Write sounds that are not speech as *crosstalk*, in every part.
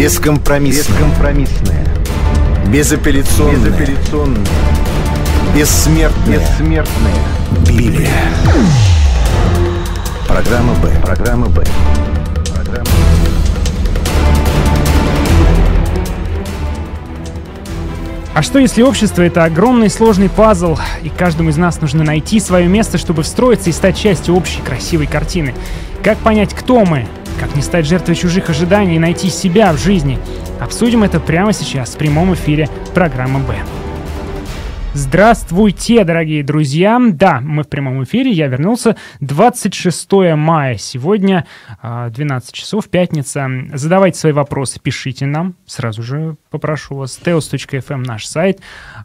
Бескомпромиссная. Бескомпромиссная. Безапелляционная. Безапелляционная. Бессмертная. Бессмертная. Библия. Программа «Б». Программа «Б». Программа А что если общество — это огромный сложный пазл, и каждому из нас нужно найти свое место, чтобы встроиться и стать частью общей красивой картины? Как понять, кто мы, как не стать жертвой чужих ожиданий и найти себя в жизни? Обсудим это прямо сейчас в прямом эфире программы «Б». Здравствуйте, дорогие друзья! Да, мы в прямом эфире, я вернулся 26 мая. Сегодня 12 а, часов, пятница. Задавайте свои вопросы, пишите нам, сразу же попрошу вас. teos.fm эм наш сайт,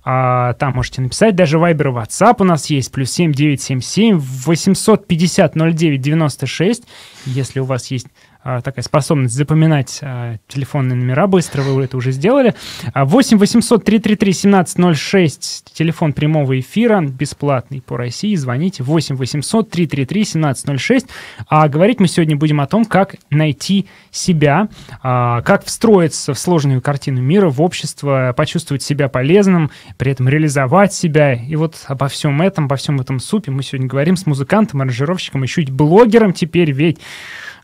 а, там можете написать, даже Viber и WhatsApp у нас есть, плюс 7977 850 09 96. Если у вас есть а, такая способность запоминать а, телефонные номера быстро, вы это уже сделали. 8 800 333 1706, телефон прямого эфира, бесплатный по России, звоните 8 800 333 1706. А говорить мы сегодня будем о том, как найти себя, а, как встроиться в сложную картину мира, в общество, почувствовать себя полезным, при этом реализовать себя. И вот обо всем этом, обо всем этом супе мы сегодня говорим с музыкантом, аранжировщиком, еще и блогером теперь, ведь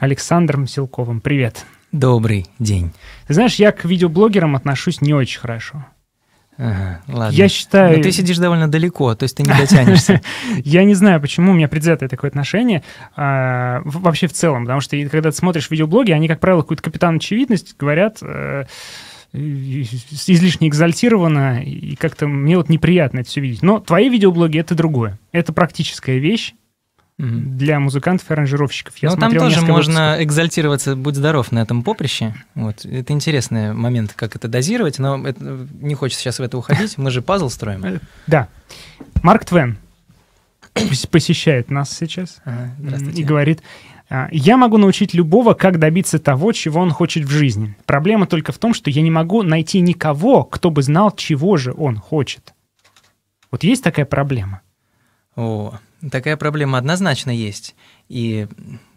Александром Силковым. Привет. Добрый день. Ты знаешь, я к видеоблогерам отношусь не очень хорошо. Ага, ладно. Я считаю... Но ты сидишь довольно далеко, то есть ты не дотянешься. *laughs* Я не знаю, почему у меня предвзятое такое отношение а, вообще в целом, потому что когда ты смотришь видеоблоги, они, как правило, какую-то капитан очевидность говорят э, излишне экзальтированно, и как-то мне вот неприятно это все видеть. Но твои видеоблоги — это другое. Это практическая вещь, для музыкантов и аранжировщиков. Я Но ну, там тоже можно выпусков. экзальтироваться, будь здоров, на этом поприще. Вот. Это интересный момент, как это дозировать, но это, не хочется сейчас в это уходить. Мы же пазл строим. Э, да. Марк Твен посещает нас сейчас э, и говорит, «А, я могу научить любого, как добиться того, чего он хочет в жизни. Проблема только в том, что я не могу найти никого, кто бы знал, чего же он хочет. Вот есть такая проблема. О, Такая проблема однозначно есть. И,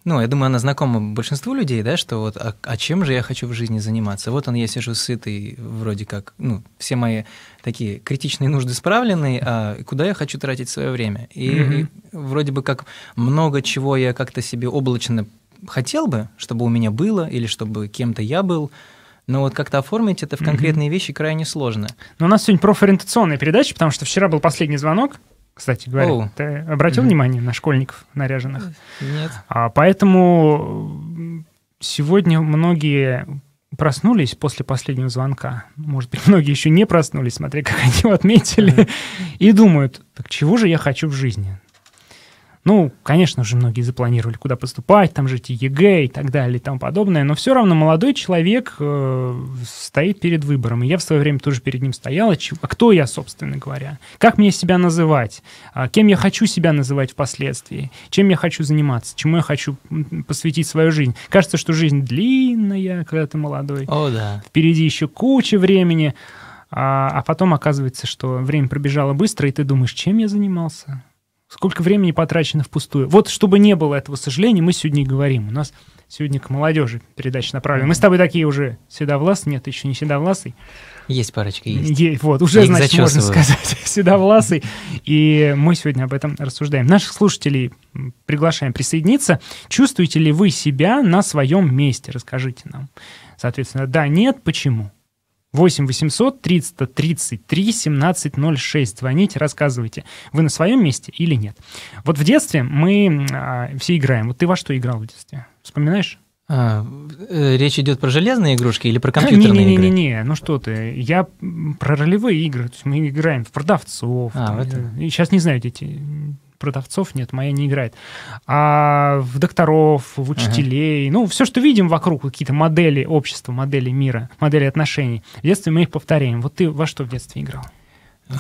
ну, я думаю, она знакома большинству людей, да, что вот, а, а чем же я хочу в жизни заниматься? Вот он, я сижу сытый, вроде как, ну, все мои такие критичные нужды справлены, а куда я хочу тратить свое время? И, mm-hmm. и вроде бы как много чего я как-то себе облачно хотел бы, чтобы у меня было, или чтобы кем-то я был, но вот как-то оформить это в конкретные mm-hmm. вещи крайне сложно. Но ну, у нас сегодня профориентационная передача, потому что вчера был последний звонок, кстати говоря. Оу. Ты обратил угу. внимание на школьников наряженных? Нет. А, поэтому сегодня многие проснулись после последнего звонка. Может быть, *laughs* многие еще не проснулись, смотри, как они его отметили, mm-hmm. и думают, так чего же я хочу в жизни? Ну, конечно же, многие запланировали, куда поступать, там жить и ЕГЭ и так далее и тому подобное, но все равно молодой человек э, стоит перед выбором. И я в свое время тоже перед ним стоял. А, а кто я, собственно говоря? Как мне себя называть? А, кем я хочу себя называть впоследствии? Чем я хочу заниматься? Чему я хочу посвятить свою жизнь? Кажется, что жизнь длинная, когда ты молодой. О, да. Впереди еще куча времени. А, а потом оказывается, что время пробежало быстро, и ты думаешь, чем я занимался? сколько времени потрачено впустую. Вот чтобы не было этого сожаления, мы сегодня и говорим. У нас сегодня к молодежи передача направлена. Мы с тобой такие уже седовлас, нет, еще не седовласый. Есть парочка, есть. есть вот, уже, Я значит, можно сказать, *laughs* седовласый. И мы сегодня об этом рассуждаем. Наших слушателей приглашаем присоединиться. Чувствуете ли вы себя на своем месте? Расскажите нам. Соответственно, да, нет, почему? 8 800 333 1706. Звоните, рассказывайте, вы на своем месте или нет. Вот в детстве мы а, все играем. Вот ты во что играл в детстве? Вспоминаешь? А, э, речь идет про железные игрушки или про а, компьютерные не, не, не, игры? Не-не-не, ну что ты, я про ролевые игры, то есть мы играем в продавцов. А, там, это... Сейчас не знаю, дети, продавцов нет, моя не играет. А в докторов, в учителей, ага. ну, все, что видим вокруг, какие-то модели общества, модели мира, модели отношений. В детстве мы их повторяем. Вот ты во что в детстве играл?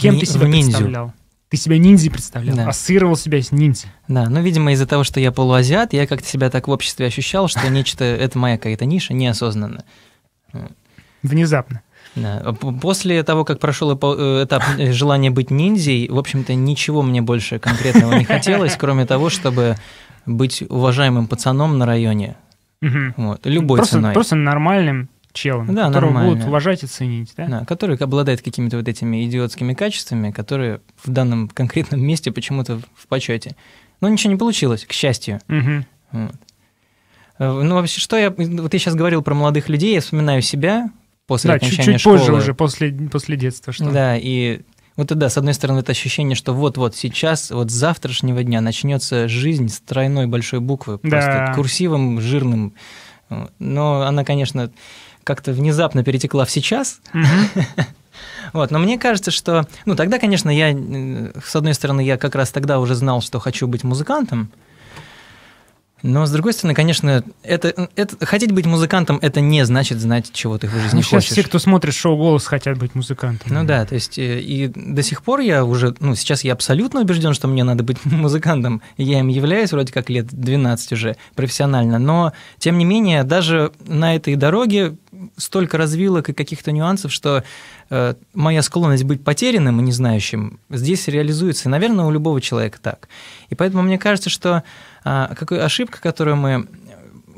Кем в, ты себя представлял? Ты себя ниндзя представлял, да. ассоциировал себя с ниндзя. Да, ну, видимо, из-за того, что я полуазиат, я как-то себя так в обществе ощущал, что нечто, это моя какая-то ниша неосознанно. Внезапно. Да. После того, как прошел э, этап э, желания быть ниндзей, в общем-то, ничего мне больше конкретного не хотелось, кроме того, чтобы быть уважаемым пацаном на районе. Вот, любой просто, ценой. Просто нормальным челом, да, которого нормально. будут уважать и ценить. Да? Да, который обладает какими-то вот этими идиотскими качествами, которые в данном конкретном месте почему-то в почете. Но ничего не получилось, к счастью. Угу. Вот. Э, ну, вообще, что я... Вот я сейчас говорил про молодых людей, я вспоминаю себя, после да, окончания чуть-чуть школы. позже уже, после, после детства. Что... Да, и вот тогда, с одной стороны, это ощущение, что вот-вот сейчас, вот с завтрашнего дня начнется жизнь с тройной большой буквы, да. просто курсивом, жирным. Но она, конечно, как-то внезапно перетекла в сейчас. *laughs* Вот, но мне кажется, что, ну, тогда, конечно, я, э, с одной стороны, я как раз тогда уже знал, что хочу быть музыкантом, но, с другой стороны, конечно, это, это, хотеть быть музыкантом, это не значит знать, чего ты в жизни ну, хочешь. Сейчас все, кто смотрит шоу «Голос», хотят быть музыкантом. Ну да, то есть э, и до сих пор я уже, ну, сейчас я абсолютно убежден, что мне надо быть *laughs* музыкантом. Я им являюсь вроде как лет 12 уже профессионально, но, тем не менее, даже на этой дороге столько развилок и каких-то нюансов, что э, моя склонность быть потерянным и не знающим здесь реализуется. И, наверное, у любого человека так. И поэтому мне кажется, что э, а, какой ошибка, которую мы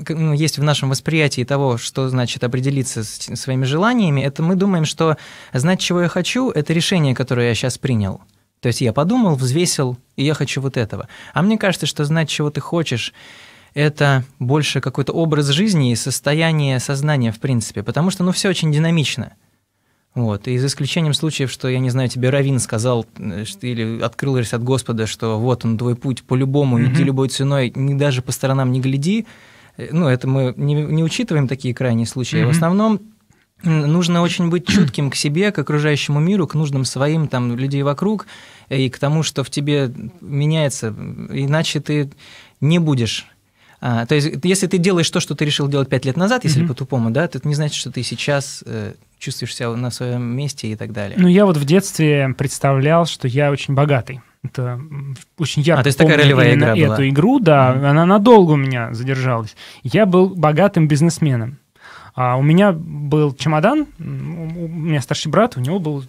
ну, есть в нашем восприятии того, что значит определиться с своими желаниями, это мы думаем, что знать, чего я хочу, это решение, которое я сейчас принял. То есть я подумал, взвесил, и я хочу вот этого. А мне кажется, что знать, чего ты хочешь, это больше какой-то образ жизни и состояние сознания, в принципе, потому что, ну, все очень динамично. Вот. И за исключением случаев, что, я не знаю, тебе Равин сказал э, что, или открыл от Господа, что вот он твой путь по-любому, mm-hmm. любой ценой, не, даже по сторонам не гляди. Э, ну, это мы не, не учитываем такие крайние случаи. Mm-hmm. В основном нужно очень быть чутким к себе, к окружающему миру, к нужным своим там людей вокруг э, и к тому, что в тебе меняется. Иначе ты не будешь а, то есть, если ты делаешь то, что ты решил делать пять лет назад, если mm-hmm. по-тупому, да, то это не значит, что ты сейчас э, чувствуешь себя на своем месте и так далее. Ну, я вот в детстве представлял, что я очень богатый. Это очень ярко. А, то есть такая ролевая игра была. эту игру, да, mm-hmm. она надолго у меня задержалась. Я был богатым бизнесменом. А у меня был чемодан, у меня старший брат, у него был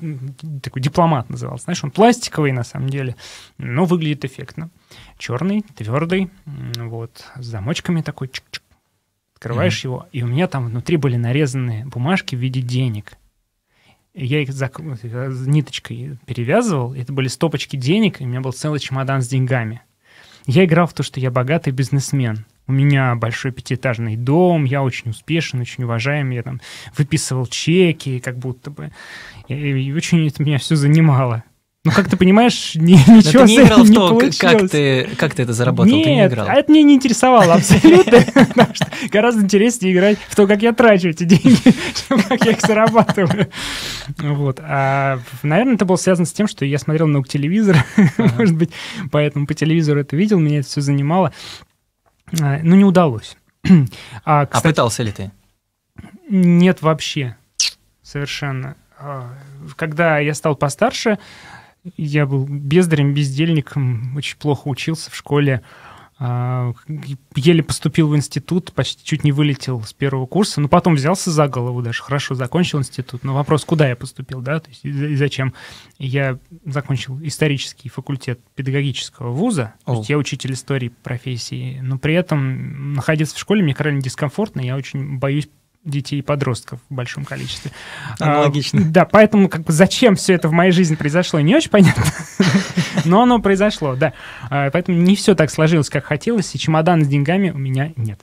такой дипломат назывался, знаешь, он пластиковый на самом деле, но выглядит эффектно черный, твердый, вот, с замочками такой, чик -чик. открываешь mm-hmm. его, и у меня там внутри были нарезаны бумажки в виде денег. И я их зак... Э, ниточкой перевязывал, это были стопочки денег, и у меня был целый чемодан с деньгами. Я играл в то, что я богатый бизнесмен. У меня большой пятиэтажный дом, я очень успешен, очень уважаемый, я там выписывал чеки, как будто бы. и очень это меня все занимало. Ну, как ты понимаешь, *laughs* ни, ничего ты не играл в то, как ты, как ты это заработал, Нет, ты не играл. а это меня не интересовало абсолютно, *laughs* гораздо интереснее играть в то, как я трачу эти деньги, *laughs* чем как я их зарабатываю. Вот. А, наверное, это было связано с тем, что я смотрел много телевизора, может быть, поэтому по телевизору это видел, меня это все занимало. А, ну, не удалось. *clears throat* а, а пытался ли ты? Нет, вообще. Совершенно. А, когда я стал постарше, я был бездарем, бездельником, очень плохо учился в школе. А, еле поступил в институт, почти чуть не вылетел с первого курса, но ну, потом взялся за голову даже, хорошо закончил институт. Но вопрос, куда я поступил, да, то есть и зачем? Я закончил исторический факультет педагогического вуза, то есть я учитель истории профессии, но при этом находиться в школе мне крайне дискомфортно, я очень боюсь детей и подростков в большом количестве. Аналогично. А, да, поэтому как бы зачем все это в моей жизни произошло, не очень понятно, *laughs* но оно произошло, да. А, поэтому не все так сложилось, как хотелось, и чемодан с деньгами у меня нет.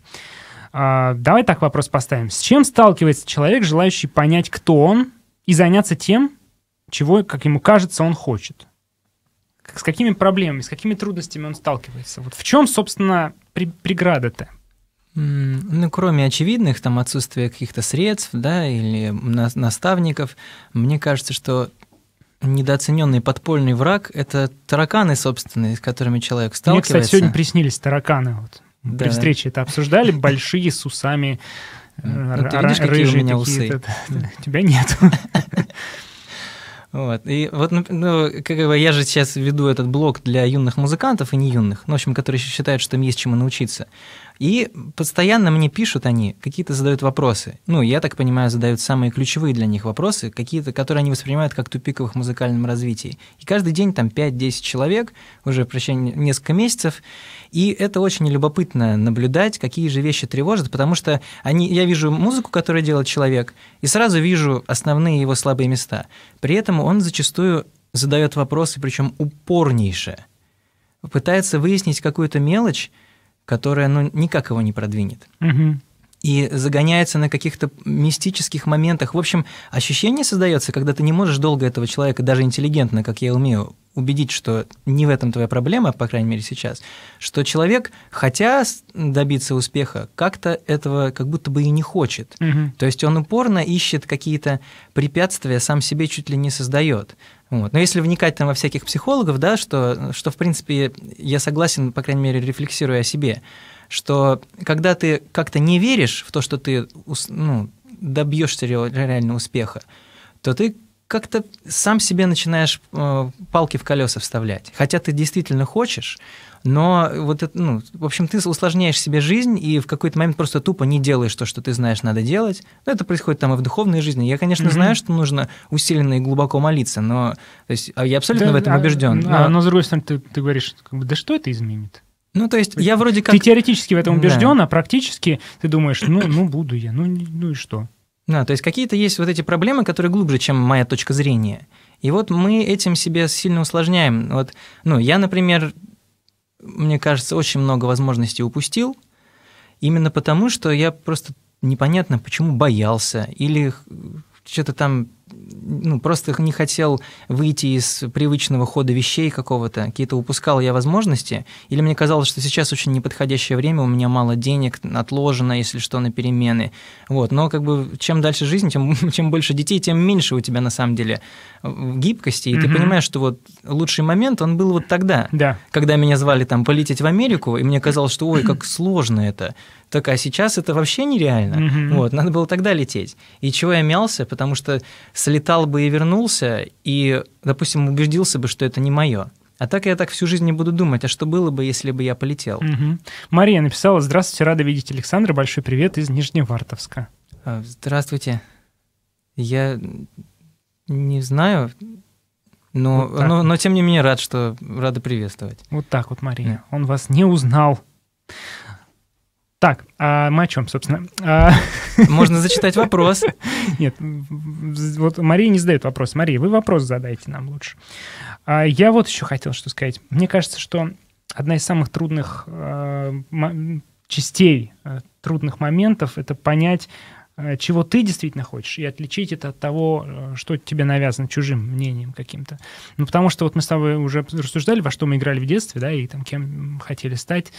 А, давай так вопрос поставим. С чем сталкивается человек, желающий понять, кто он, и заняться тем, чего, как ему кажется, он хочет? С какими проблемами, с какими трудностями он сталкивается? Вот в чем, собственно, преграда-то? Ну, кроме очевидных, там отсутствия каких-то средств, да, или на- наставников, мне кажется, что недооцененный подпольный враг – это тараканы собственные, с которыми человек сталкивается. Мне, кстати, сегодня приснились тараканы. Вот. Да. При встрече это обсуждали, большие с усами, ну, э, ты видишь, какие у меня усы? Тебя нет. *laughs* Вот. И вот, ну, ну, как бы я же сейчас веду этот блог для юных музыкантов и не юных, ну, в общем, которые считают, что им есть чему научиться. И постоянно мне пишут они, какие-то задают вопросы. Ну, я так понимаю, задают самые ключевые для них вопросы, какие-то, которые они воспринимают как тупиковых в музыкальном развитии. И каждый день там 5-10 человек, уже в течение несколько месяцев. И это очень любопытно наблюдать, какие же вещи тревожат, потому что они, я вижу музыку, которую делает человек, и сразу вижу основные его слабые места. При этом он зачастую задает вопросы, причем упорнейшие. Пытается выяснить какую-то мелочь, которая ну, никак его не продвинет. Угу. И загоняется на каких-то мистических моментах. В общем, ощущение создается, когда ты не можешь долго этого человека, даже интеллигентно, как я умею, убедить, что не в этом твоя проблема, по крайней мере сейчас, что человек, хотя добиться успеха, как-то этого как будто бы и не хочет. Угу. То есть он упорно ищет какие-то препятствия, сам себе чуть ли не создает. Вот. Но если вникать там во всяких психологов, да, что, что, в принципе, я согласен, по крайней мере, рефлексируя о себе, что когда ты как-то не веришь в то, что ты ну, добьешься реально успеха, то ты как-то сам себе начинаешь э, палки в колеса вставлять. Хотя ты действительно хочешь, но вот это, ну, в общем, ты усложняешь себе жизнь и в какой-то момент просто тупо не делаешь то, что ты знаешь, надо делать. Но это происходит там и в духовной жизни. Я, конечно, mm-hmm. знаю, что нужно усиленно и глубоко молиться, но то есть, а я абсолютно да, в этом а, убежден. А, но... но с другой стороны, ты, ты говоришь, как бы, да что это изменит? Ну, то есть, я вроде как... Ты теоретически в этом убежден, да. а практически ты думаешь, ну, ну буду я, ну, ну и что? Да, то есть какие-то есть вот эти проблемы, которые глубже, чем моя точка зрения. И вот мы этим себе сильно усложняем. Вот, ну, я, например, мне кажется, очень много возможностей упустил, именно потому, что я просто непонятно, почему боялся или что-то там ну, просто не хотел выйти из привычного хода вещей какого-то, какие-то упускал я возможности, или мне казалось, что сейчас очень неподходящее время, у меня мало денег, отложено, если что, на перемены. Вот. Но как бы чем дальше жизнь, тем, *laughs* чем больше детей, тем меньше у тебя на самом деле э, гибкости, и угу. ты понимаешь, что вот лучший момент, он был вот тогда, да. когда меня звали там полететь в Америку, и мне казалось, что ой, как *clears throat* сложно это. Так, а сейчас это вообще нереально. Угу. Вот, надо было тогда лететь. И чего я мялся, потому что слетал бы и вернулся, и, допустим, убедился бы, что это не мое. А так я так всю жизнь не буду думать, а что было бы, если бы я полетел? Угу. Мария написала, здравствуйте, рада видеть Александра, большой привет из Нижневартовска. А, здравствуйте. Я не знаю, но, вот но, но тем не менее рад, что рада приветствовать. Вот так вот, Мария. Да. Он вас не узнал. Так, а мы о чем, собственно? А, *laughs* Можно зачитать вопрос. Нет, вот Мария не задает вопрос. Мария, вы вопрос задайте нам лучше. А, я вот еще хотел что сказать. Мне кажется, что одна из самых трудных а, частей, трудных моментов — это понять, Э, чего ты действительно хочешь, и отличить это от того, э, что тебе навязано чужим мнением каким-то. Ну, потому что вот мы с тобой уже рассуждали, во что мы играли в детстве, да, и там кем хотели стать.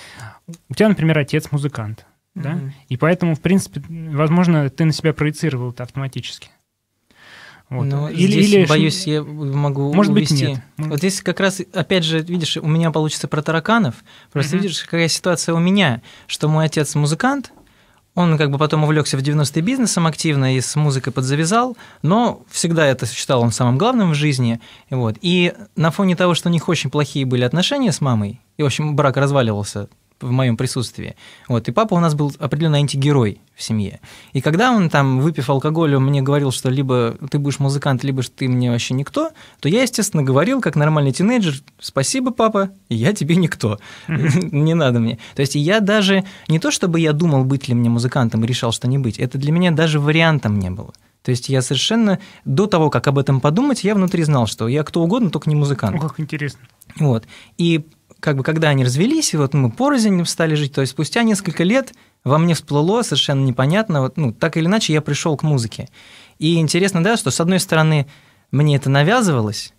У тебя, например, отец музыкант, mm-hmm. да, и поэтому, в принципе, возможно, ты на себя проецировал это автоматически. Вот. Но ну, или, здесь, или... боюсь, я могу Может увести. Быть, нет. Вот здесь как раз, опять же, видишь, у меня получится про тараканов. Просто mm-hmm. видишь, какая ситуация у меня, что мой отец музыкант – он как бы потом увлекся в 90-е бизнесом активно и с музыкой подзавязал, но всегда это считал он самым главным в жизни. Вот. И на фоне того, что у них очень плохие были отношения с мамой, и, в общем, брак разваливался в моем присутствии. Вот. И папа у нас был определенный антигерой в семье. И когда он там, выпив алкоголь, он мне говорил, что либо ты будешь музыкант, либо ты мне вообще никто, то я, естественно, говорил, как нормальный тинейджер, спасибо, папа, я тебе никто, не надо мне. То есть я даже, не то чтобы я думал, быть ли мне музыкантом и решал, что не быть, это для меня даже вариантом не было. То есть я совершенно до того, как об этом подумать, я внутри знал, что я кто угодно, только не музыкант. О, как интересно. Вот. И как бы когда они развелись, и вот мы порознь стали жить, то есть спустя несколько лет во мне всплыло совершенно непонятно, вот, ну, так или иначе я пришел к музыке. И интересно, да, что с одной стороны мне это навязывалось,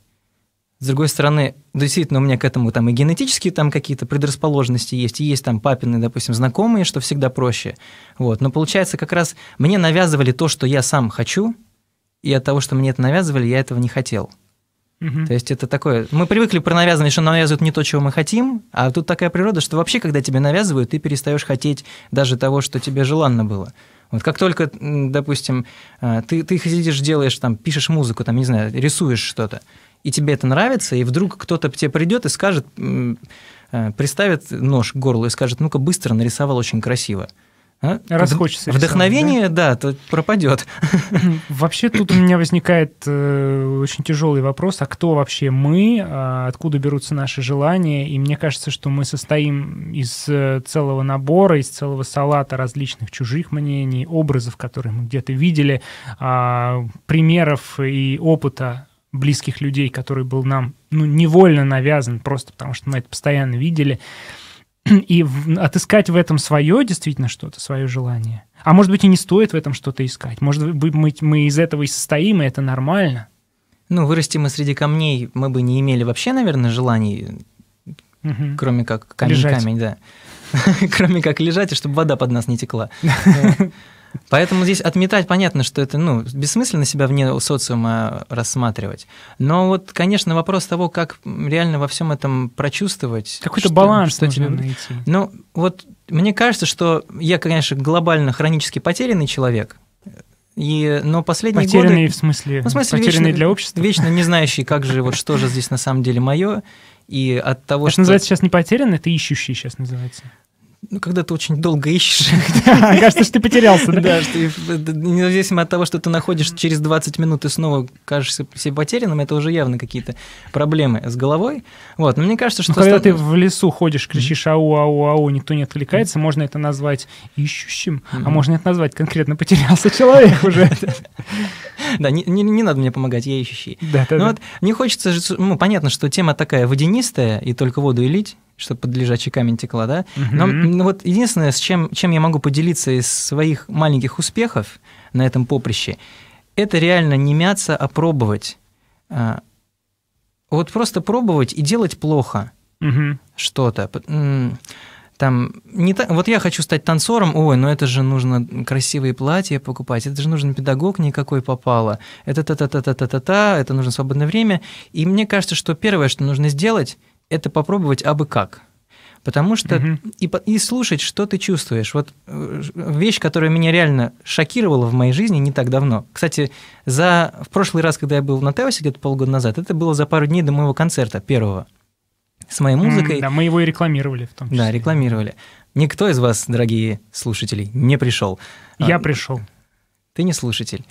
с другой стороны, действительно, у меня к этому там и генетические там какие-то предрасположенности есть, и есть там папины, допустим, знакомые, что всегда проще. Вот. Но получается, как раз мне навязывали то, что я сам хочу, и от того, что мне это навязывали, я этого не хотел. Угу. То есть это такое... Мы привыкли про навязывание, что навязывают не то, чего мы хотим, а тут такая природа, что вообще, когда тебе навязывают, ты перестаешь хотеть даже того, что тебе желанно было. Вот как только, допустим, э, ты, ты сидишь, делаешь, там, пишешь музыку, там, не знаю, рисуешь что-то, и тебе это нравится, и вдруг кто-то тебе придет и скажет, э, приставит нож к горлу и скажет, ну-ка, быстро нарисовал очень красиво. А? Расхочется. Вдохновение, рисовать, да? да, то пропадет. Вообще тут у меня возникает э, очень тяжелый вопрос, а кто вообще мы, а откуда берутся наши желания? И мне кажется, что мы состоим из э, целого набора, из целого салата различных чужих мнений, образов, которые мы где-то видели, а, примеров и опыта близких людей, который был нам ну, невольно навязан, просто потому что мы это постоянно видели. *clears throat* и в, отыскать в этом свое действительно что-то, свое желание. А может быть, и не стоит в этом что-то искать. Может быть, мы, мы из этого и состоим, и это нормально. Ну, вырасти мы среди камней, мы бы не имели вообще, наверное, желаний, угу. кроме как камень-камень, камень, да. *laughs* кроме как лежать, и чтобы вода под нас не текла. *laughs* Поэтому здесь отметать понятно, что это ну, бессмысленно себя вне социума рассматривать. Но вот, конечно, вопрос того, как реально во всем этом прочувствовать. Какой-то баланс что тебе найти. Ну, вот мне кажется, что я, конечно, глобально хронически потерянный человек, и, но последние потерянные годы... в смысле? Ну, в смысле потерянные вечно, для общества? Вечно не знающий, как же, вот что же здесь на самом деле мое. И от того, это что... называется сейчас не потерянный, это ищущий сейчас называется ну, когда ты очень долго ищешь. *laughs* Кажется, что ты потерялся. Да, что независимо от того, что ты находишь через 20 минут и снова кажешься себе потерянным, это уже явно какие-то проблемы с головой. Вот, но мне кажется, что... Ну, когда ты в лесу ходишь, кричишь ау, ау, ау, никто не отвлекается, можно это назвать ищущим, а можно это назвать конкретно потерялся человек уже. *laughs* Да, не, не, не надо мне помогать, я ищущий. Да, да, ну да. вот, не хочется, ну, понятно, что тема такая водянистая, и только воду и лить, что под лежачий камень текла, да? Угу. Но ну, вот единственное, с чем, чем я могу поделиться из своих маленьких успехов на этом поприще, это реально не мяться, а пробовать. А, вот просто пробовать и делать плохо угу. что-то. Там не та... Вот я хочу стать танцором, ой, но это же нужно красивые платья покупать, это же нужен педагог никакой попало, это та-та-та-та-та-та-та, это нужно свободное время. И мне кажется, что первое, что нужно сделать – это попробовать абы как. Потому что угу. и, и слушать, что ты чувствуешь. Вот э, вещь, которая меня реально шокировала в моей жизни не так давно. Кстати, за в прошлый раз, когда я был на Теосе, где-то полгода назад, это было за пару дней до моего концерта первого с моей музыкой. да, мы его и рекламировали в том числе. Да, рекламировали. Никто из вас, дорогие слушатели, не пришел. Я а, пришел. Ты не слушатель.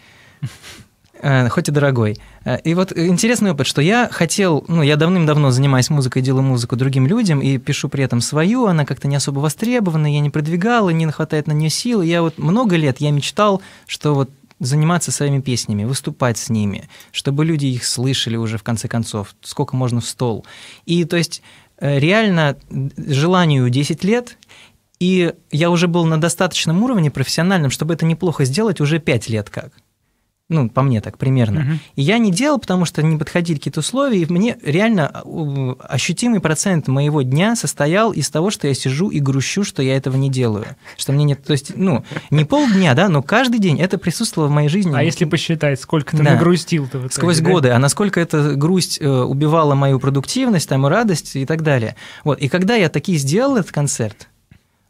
Э, хоть и дорогой. Э, и вот интересный опыт, что я хотел, ну, я давным-давно занимаюсь музыкой, делаю музыку другим людям и пишу при этом свою, она как-то не особо востребована, я не продвигал, и не хватает на нее сил. Я вот много лет я мечтал, что вот заниматься своими песнями, выступать с ними, чтобы люди их слышали уже в конце концов, сколько можно в стол. И то есть э, реально желанию 10 лет, и я уже был на достаточном уровне профессиональном, чтобы это неплохо сделать уже 5 лет как. Ну, по мне так примерно. Угу. И я не делал, потому что не подходили какие-то условия, и мне реально ощутимый процент моего дня состоял из того, что я сижу и грущу, что я этого не делаю. Что мне нет... То есть, ну, не полдня, да, но каждый день это присутствовало в моей жизни. А если посчитать, сколько ты да. нагрустил-то? Сквозь да? годы, а насколько эта грусть э, убивала мою продуктивность, там, радость, и так далее. Вот, и когда я такие сделал этот концерт,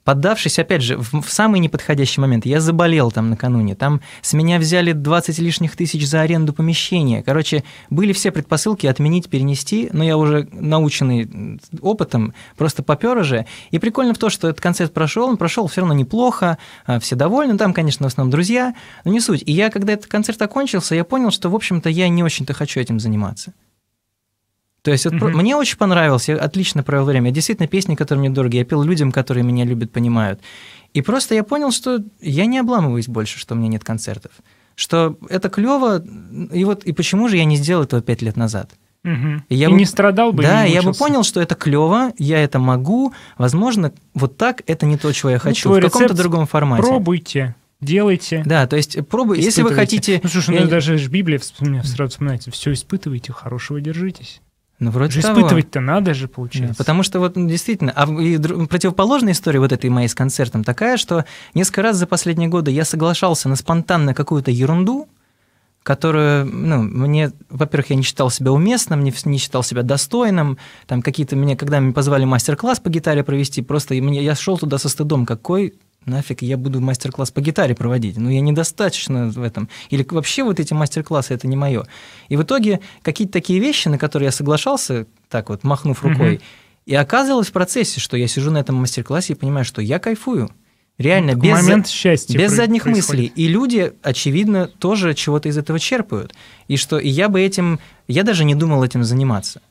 поддавшись, опять же, в, в самый неподходящий момент, я заболел там накануне, там с меня взяли 20 лишних тысяч за аренду помещения. Короче, были все предпосылки отменить, перенести, но я уже наученный опытом, просто попер уже. И прикольно в то, что этот концерт прошел, он прошел все равно неплохо, а, все довольны, там, конечно, в основном друзья, но не суть. И я, когда этот концерт окончился, я понял, что, в общем-то, я не очень-то хочу этим заниматься. То есть вот, угу. мне очень понравилось, я отлично провел время. Действительно, песни, которые мне дороги, я пел людям, которые меня любят, понимают. И просто я понял, что я не обламываюсь больше, что у меня нет концертов. Что это клево, и вот и почему же я не сделал этого пять лет назад? Угу. И, я и бы, не страдал бы. Да, не я бы понял, что это клево, я это могу. Возможно, вот так это не то, чего я ну, хочу. Ну, в каком-то другом формате. Пробуйте делайте. Да, то есть пробуйте. если вы хотите... Ну, слушай, я... ну даже же Библия вспоминаю, сразу вспоминается, все испытывайте, хорошего держитесь. Ну, вроде того. Испытывать-то надо же, получается. Да, потому что вот ну, действительно, а и противоположная история вот этой моей с концертом такая, что несколько раз за последние годы я соглашался на спонтанно какую-то ерунду, которую, ну, мне, во-первых, я не считал себя уместным, не, не считал себя достойным, там какие-то меня, когда меня позвали мастер-класс по гитаре провести, просто мне, я шел туда со стыдом, какой нафиг я буду мастер-класс по гитаре проводить, ну я недостаточно в этом. Или вообще вот эти мастер-классы, это не мое. И в итоге какие-то такие вещи, на которые я соглашался, так вот, махнув рукой, угу. и оказывалось в процессе, что я сижу на этом мастер-классе и понимаю, что я кайфую. Реально, ну, без, момент счастья без задних происходит. мыслей. И люди, очевидно, тоже чего-то из этого черпают. И что и я бы этим, я даже не думал этим заниматься.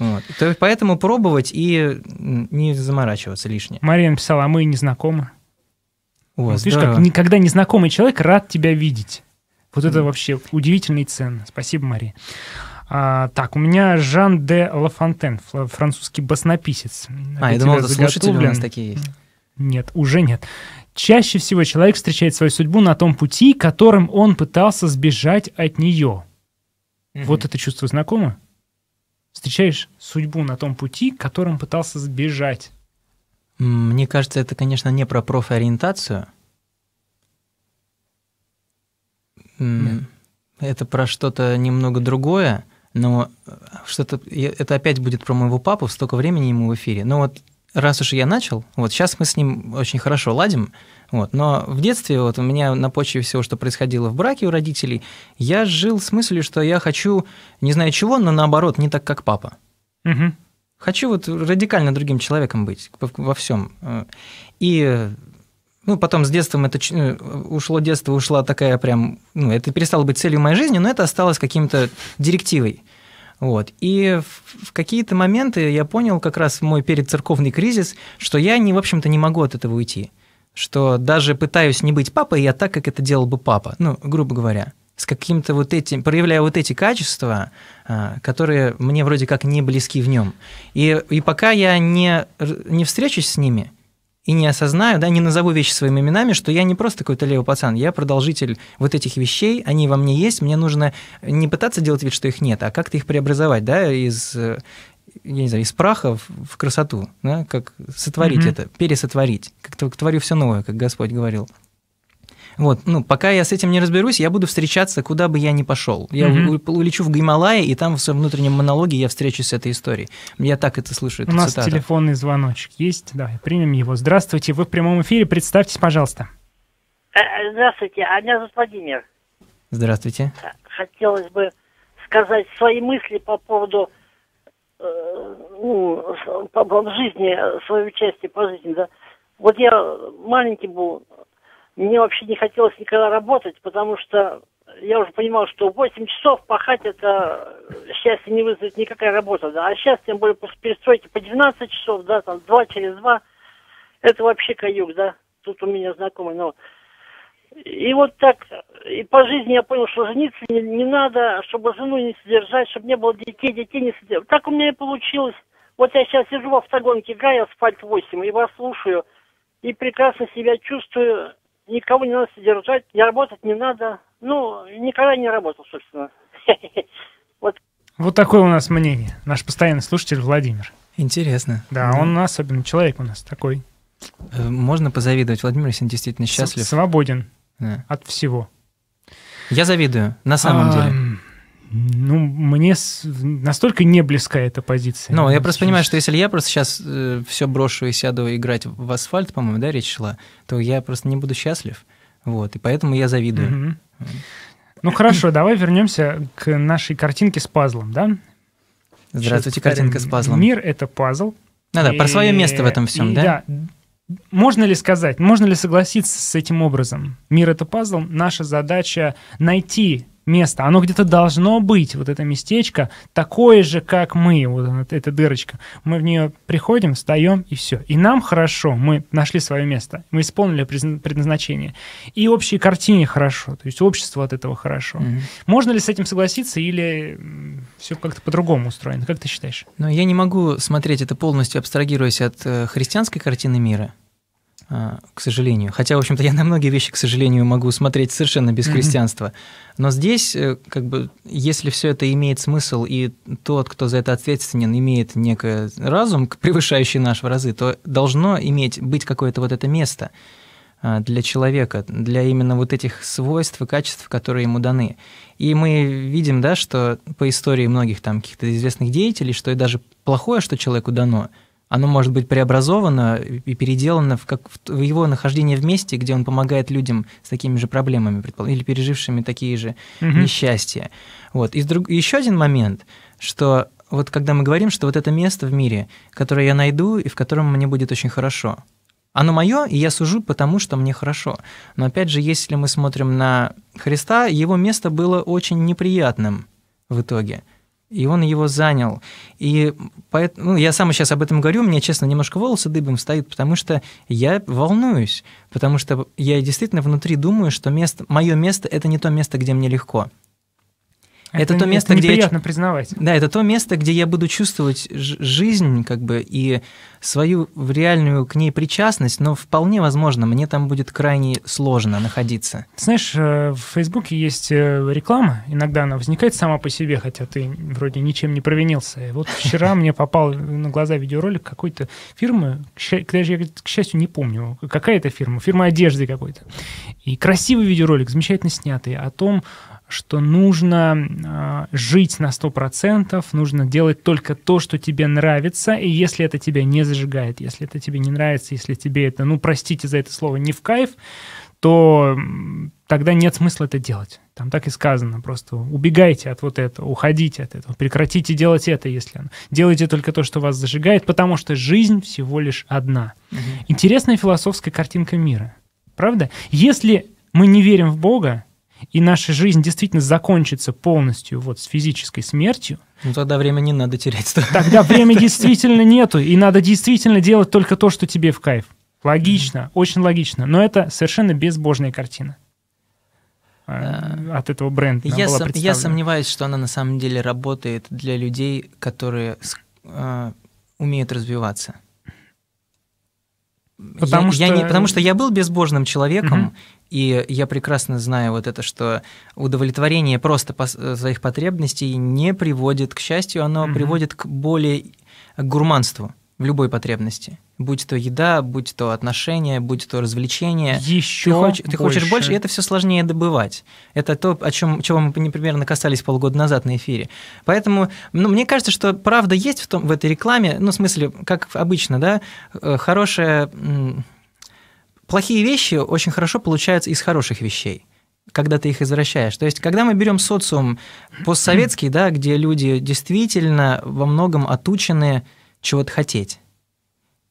Вот. То, поэтому пробовать и не заморачиваться лишнее. Мария написала, а мы не знакомы. Вот, ну, видишь, да. как никогда незнакомый человек рад тебя видеть. Вот это вообще удивительный цен. Спасибо, Мария. А, так, у меня Жан де Лафонтен, французский баснописец. А, я думал, это слушатели у нас такие есть. Нет, уже нет. Чаще всего человек встречает свою судьбу на том пути, которым он пытался сбежать от нее. Угу. Вот это чувство знакомо? Встречаешь судьбу на том пути, которым пытался сбежать мне кажется, это, конечно, не про профориентацию. Нет. Это про что-то немного другое, но э, что-то это опять будет про моего папу, столько времени ему в эфире. Но вот раз уж я начал, вот сейчас мы с ним очень хорошо ладим, вот, но в детстве вот у меня на почве всего, что происходило в браке у родителей, я жил с мыслью, что я хочу, не знаю чего, но наоборот, не так, как папа. Угу. Хочу вот радикально другим человеком быть во всем. Э, и ну, потом с детством это э, ушло детство, ушла такая прям... Ну, это перестало быть целью моей жизни, но это осталось каким-то директивой. Вот. И в, какие-то моменты я понял как раз мой передцерковный кризис, что я, не, в общем-то, не могу от этого уйти. Что даже пытаюсь не быть папой, я так, как это делал бы папа, ну, грубо говоря с каким-то вот этим, проявляя вот эти качества, а, которые мне вроде как не близки в нем. И, и пока я не, не встречусь с ними и не осознаю, да, не назову вещи своими именами, что я не просто какой-то левый пацан, я продолжитель вот этих вещей, они во мне есть, мне нужно не пытаться делать вид, что их нет, а как-то их преобразовать, да, из, я не знаю, из праха в красоту, да, как сотворить mm-hmm. это, пересотворить, как то творю все новое, как Господь говорил. Вот, ну, пока я с этим не разберусь, я буду встречаться, куда бы я ни пошел. Я угу. улечу в Гималайи, и там в своем внутреннем монологе я встречусь с этой историей. Я так это слышу, У нас телефонный звоночек есть, да. примем его. Здравствуйте, вы в прямом эфире, представьтесь, пожалуйста. Э, э, здравствуйте, а меня зовут Владимир. Здравствуйте. Э, хотелось бы сказать свои мысли по поводу ну, по, по жизни, свою части по жизни, да. Вот я маленький был, мне вообще не хотелось никогда работать, потому что я уже понимал, что 8 часов пахать это э, счастье не вызовет никакая работа, да. А сейчас, тем более после перестройки, по 12 часов, да, там 2 через 2, это вообще каюк, да. Тут у меня знакомый, но... И вот так, и по жизни я понял, что жениться не, не надо, чтобы жену не содержать, чтобы не было детей, детей не содержать. Так у меня и получилось. Вот я сейчас сижу в автогонке, играю асфальт 8, и вас слушаю, и прекрасно себя чувствую, никого не надо содержать, не работать не надо. Ну, никогда не работал, собственно. *laughs* Вот. Вот такое у нас мнение. Наш постоянный слушатель Владимир. Интересно. Да, да. он особенный человек у нас такой. Э, можно позавидовать Владимиру, если он действительно счастлив. Свободен да. от всего. Я завидую, на самом а, деле. Ну, мне настолько не близка эта позиция. Ну, я просто понимаю, что если я просто сейчас э, все брошу и сяду играть в асфальт, по-моему, да, речь шла, то я просто не буду счастлив. Вот, и поэтому я завидую. Угу. Ну хорошо, давай вернемся к нашей картинке с пазлом, да? Здравствуйте, Сейчас картинка с пазлом. Мир это пазл. Надо и... про свое место в этом всем, и, да? Да. Можно ли сказать, можно ли согласиться с этим образом? Мир это пазл. Наша задача найти место. Оно где-то должно быть, вот это местечко, такое же, как мы, вот эта дырочка. Мы в нее приходим, встаем и все. И нам хорошо, мы нашли свое место, мы исполнили предназначение. И общей картине хорошо, то есть общество от этого хорошо. Mm-hmm. Можно ли с этим согласиться или все как-то по-другому устроено? Как ты считаешь? Но ну, я не могу смотреть это полностью, абстрагируясь от э, христианской картины мира. А, к сожалению. Хотя, в общем-то, я на многие вещи, к сожалению, могу смотреть совершенно без христианства. Но здесь, э, как бы, если все это имеет смысл, и тот, кто за это ответственен, имеет некий разум, превышающий наш в разы, то должно иметь, быть какое-то вот это место а, для человека, для именно вот этих свойств и качеств, которые ему даны. И мы видим, да, что по истории многих там каких-то известных деятелей, что и даже плохое, что человеку дано – оно может быть преобразовано и переделано в, как, в его нахождение в месте, где он помогает людям с такими же проблемами, или пережившими такие же угу. несчастья. Вот. И друг... еще один момент, что вот когда мы говорим, что вот это место в мире, которое я найду и в котором мне будет очень хорошо, оно мое, и я сужу, потому что мне хорошо. Но опять же, если мы смотрим на Христа, его место было очень неприятным в итоге – и он его занял. И поэтому, ну, я сам сейчас об этом говорю, мне, честно, немножко волосы дыбом встают, потому что я волнуюсь, потому что я действительно внутри думаю, что место, мое место – это не то место, где мне легко. Это, это то место, это где я, признавать. Да, это то место, где я буду чувствовать жизнь, как бы, и свою реальную к ней причастность, но вполне возможно, мне там будет крайне сложно находиться. Знаешь, э, в Фейсбуке есть э, реклама, иногда она возникает сама по себе, хотя ты вроде ничем не провинился. И вот вчера мне попал на глаза видеоролик какой-то фирмы, к счастью, не помню, какая это фирма, фирма одежды какой-то. И красивый видеоролик, замечательно снятый, о том, что нужно э, жить на 100%, нужно делать только то, что тебе нравится, и если это тебя не зажигает, если это тебе не нравится, если тебе это, ну, простите за это слово, не в кайф, то тогда нет смысла это делать. Там так и сказано, просто убегайте от вот этого, уходите от этого, прекратите делать это, если оно. Делайте только то, что вас зажигает, потому что жизнь всего лишь одна. Угу. Интересная философская картинка мира, правда? Если мы не верим в Бога, и наша жизнь действительно закончится полностью вот с физической смертью, ну тогда время не надо терять. *laughs* Тогда время действительно нету, и надо действительно делать только то, что тебе в кайф. Логично, очень логично, но это совершенно безбожная картина а, от этого бренда. Я, сом, я сомневаюсь, что она на самом деле работает для людей, которые э, умеют развиваться. Потому, я, что... Я не, потому что я был безбожным человеком, угу. и я прекрасно знаю вот это, что удовлетворение просто по, э, своих потребностей не приводит к счастью, оно угу. приводит к более к гурманству в любой потребности. Будь то еда, будь то отношения, будь то развлечения. Еще ты, хоч, ты хочешь больше, и это все сложнее добывать. Это то, о чем, чего мы примерно касались полгода назад на эфире. Поэтому ну, мне кажется, что правда есть в, том, в этой рекламе, ну, в смысле, как обычно, да, э, хорошая... Плохие вещи очень хорошо получаются из хороших вещей когда ты их извращаешь. То есть, когда мы берем социум постсоветский, да, где люди действительно во многом отучены чего-то хотеть.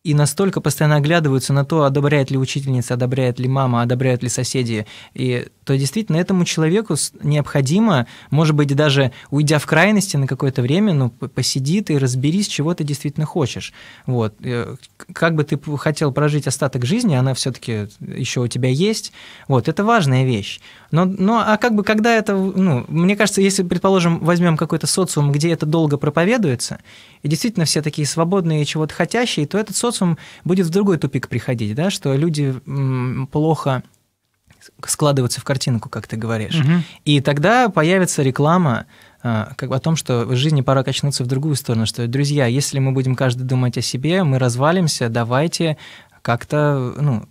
И настолько постоянно оглядываются на то, одобряет ли учительница, одобряет ли мама, одобряют ли соседи. И то действительно этому человеку необходимо, может быть, даже уйдя в крайности на какое-то время, ну, посиди ты, разберись, чего ты действительно хочешь. Вот. Э, как бы ты хотел прожить остаток жизни, она все таки еще у тебя есть. Вот, это важная вещь. Но, но а как бы когда это, ну, мне кажется, если, предположим, возьмем какой-то социум, где это долго проповедуется, и действительно все такие свободные и чего-то хотящие, то этот социум будет в другой тупик приходить, да, что люди плохо складываются в картинку, как ты говоришь. Угу. И тогда появится реклама а, как бы о том, что в жизни пора качнуться в другую сторону, что, друзья, если мы будем каждый думать о себе, мы развалимся, давайте как-то, ну,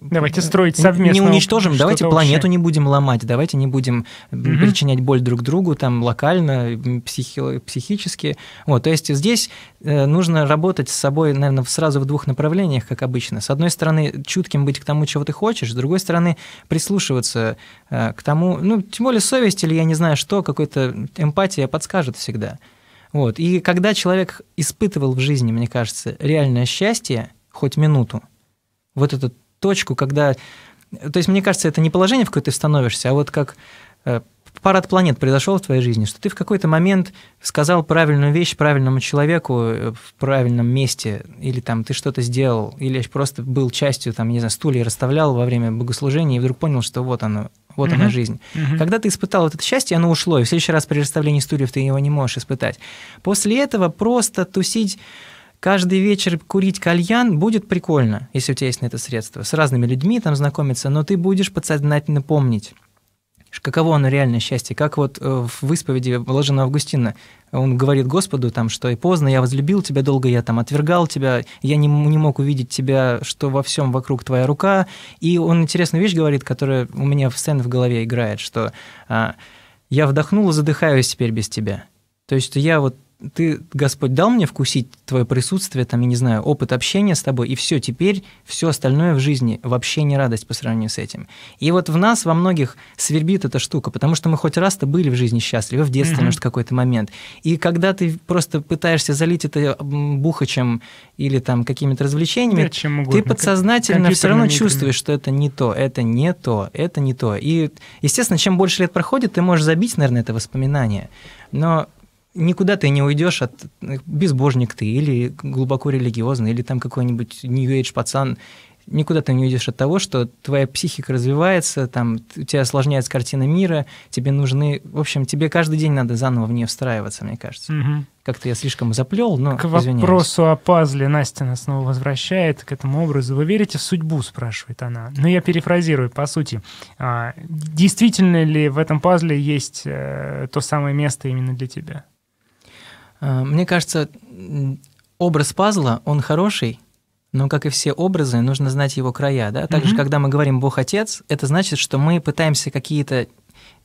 Давайте строить совместно. Не уничтожим, давайте планету не будем ломать, давайте не будем угу. причинять боль друг другу, там, локально, психи, психически. Вот, то есть здесь э, нужно работать с собой, наверное, сразу в двух направлениях, как обычно. С одной стороны, чутким быть к тому, чего ты хочешь, с другой стороны, прислушиваться э, к тому, ну, тем более совесть или я не знаю что, какой-то эмпатия подскажет всегда. Вот. И когда человек испытывал в жизни, мне кажется, реальное счастье, хоть минуту, вот этот точку, когда... То есть, мне кажется, это не положение, в какое ты становишься, а вот как э, парад планет произошел в твоей жизни, что ты в какой-то момент сказал правильную вещь правильному человеку э, в правильном месте, или там ты что-то сделал, или просто был частью, там, не знаю, стулья расставлял во время богослужения и вдруг понял, что вот оно, вот угу. она жизнь. Угу. Когда ты испытал вот это счастье, оно ушло, и в следующий раз при расставлении стульев ты его не можешь испытать. После этого просто тусить каждый вечер курить кальян будет прикольно, если у тебя есть на это средство. С разными людьми там знакомиться, но ты будешь подсознательно помнить, каково оно реальное счастье. Как вот э, в исповеди Блаженного Августина. Он говорит Господу, там, что и поздно, я возлюбил тебя долго, я там отвергал тебя, я не, не мог увидеть тебя, что во всем вокруг твоя рука. И он интересную вещь говорит, которая у меня в сцене в голове играет, что а, «я вдохнул и задыхаюсь теперь без тебя». То есть я вот ты, Господь, дал мне вкусить твое присутствие, там, я не знаю, опыт общения с тобой, и все, теперь все остальное в жизни вообще не радость по сравнению с этим. И вот в нас во многих свербит эта штука, потому что мы хоть раз-то были в жизни счастливы, в детстве, mm-hmm. может, какой-то момент. И когда ты просто пытаешься залить это бухачем или там какими-то развлечениями, да, чем ты подсознательно все равно играми. чувствуешь, что это не то, это не то, это не то. И, естественно, чем больше лет проходит, ты можешь забить, наверное, это воспоминание. Но никуда ты не уйдешь от э, безбожник ты или глубоко религиозный, или там какой-нибудь New Age пацан. Никуда ты не уйдешь от того, что твоя психика развивается, там, у тебя осложняется картина мира, тебе нужны... В общем, тебе каждый день надо заново в нее встраиваться, мне кажется. Угу. Как-то я слишком заплел, но К извиняюсь. вопросу о пазле Настя нас снова возвращает к этому образу. Вы верите в судьбу, спрашивает она. Но я перефразирую, по сути. А, действительно ли в этом пазле есть э, то самое место именно для тебя? Э, мне кажется, образ пазла, он хороший, но, как и все образы, нужно знать его края. Да? Также, mm-hmm. когда мы говорим «Бог Отец», это значит, что мы пытаемся какие-то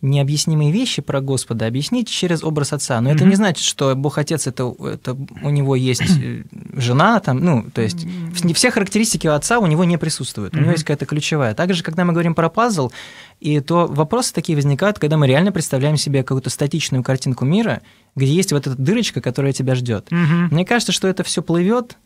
необъяснимые вещи про Господа объяснить через образ Отца. Но mm-hmm. это не значит, что Бог Отец это, это у него есть э, жена, там, ну, то есть mm-hmm. все характеристики Отца у него не присутствуют. Mm-hmm. У него есть какая-то ключевая. Также, когда мы говорим про пазл, и то вопросы такие возникают, когда мы реально представляем себе какую-то статичную картинку мира, где есть вот эта дырочка, которая тебя ждет. Mm-hmm. Мне кажется, что это все плывет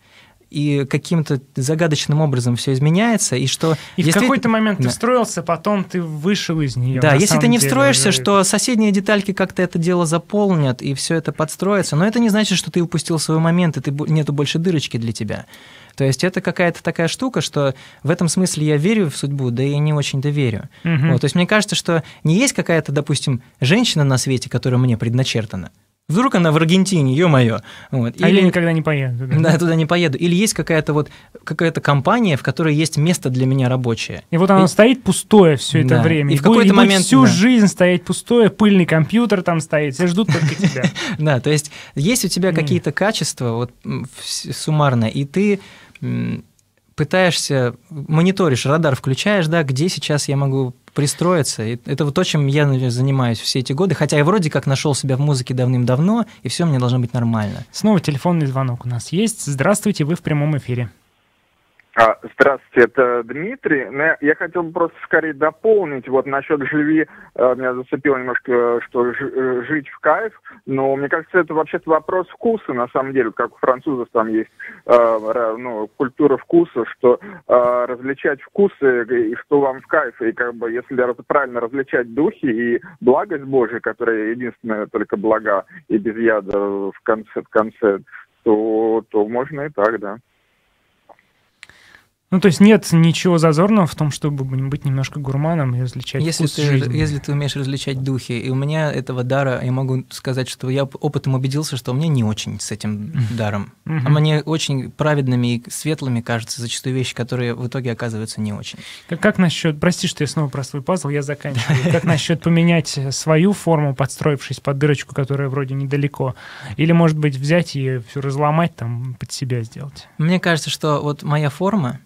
и каким-то загадочным образом все изменяется, и что... И если... в какой-то момент да. ты встроился, потом ты вышел из нее. Да, если ты не деле, встроишься, уже... что соседние детальки как-то это дело заполнят, и все это подстроится, но это не значит, что ты упустил свой момент, и ты... нету больше дырочки для тебя. То есть это какая-то такая штука, что в этом смысле я верю в судьбу, да и не очень-то верю. Угу. Вот, то есть мне кажется, что не есть какая-то, допустим, женщина на свете, которая мне предначертана, Вдруг она в Аргентине, ё-моё. Вот. Или... А я никогда не поеду. Да, да туда не поеду. Или есть какая-то вот какая-то компания, в которой есть место для меня рабочее. И вот она и... стоит пустое все это да. время. И, и в какой-то момент всю да. жизнь стоять пустое, пыльный компьютер там стоит, все ждут только тебя. *laughs* Да, то есть есть у тебя какие-то качества вот суммарно, и ты пытаешься, мониторишь, радар включаешь, да, где сейчас я могу пристроиться. И это вот то, чем я занимаюсь все эти годы. Хотя я вроде как нашел себя в музыке давным-давно, и все мне должно быть нормально. Снова телефонный звонок у нас есть. Здравствуйте, вы в прямом эфире. А, здравствуйте, это Дмитрий. Ну, я хотел бы просто скорее дополнить. Вот насчет «Живи» э, меня зацепило немножко, э, что э, «жить в кайф». Но мне кажется, это вообще-то вопрос вкуса, на самом деле. Как у французов там есть ну, культура вкуса, что различать вкусы и что вам в кайф. И как бы если правильно различать духи и благость Божия, которая единственная только блага и без яда в конце, в конце то, то можно и так, да. Ну, то есть нет ничего зазорного в том, чтобы быть немножко гурманом и различать если вкус ты, жизни. Если ты умеешь различать духи, и у меня этого дара, я могу сказать, что я опытом убедился, что у меня не очень с этим даром. А мне очень праведными и светлыми кажутся зачастую вещи, которые в итоге оказываются не очень. Как, как насчет, прости, что я снова про свой пазл, я заканчиваю. *laughs* Как насчет поменять свою форму, подстроившись под дырочку, которая вроде недалеко? Или, может быть, взять и все разломать, там, под себя сделать? Мне кажется, что вот моя форма,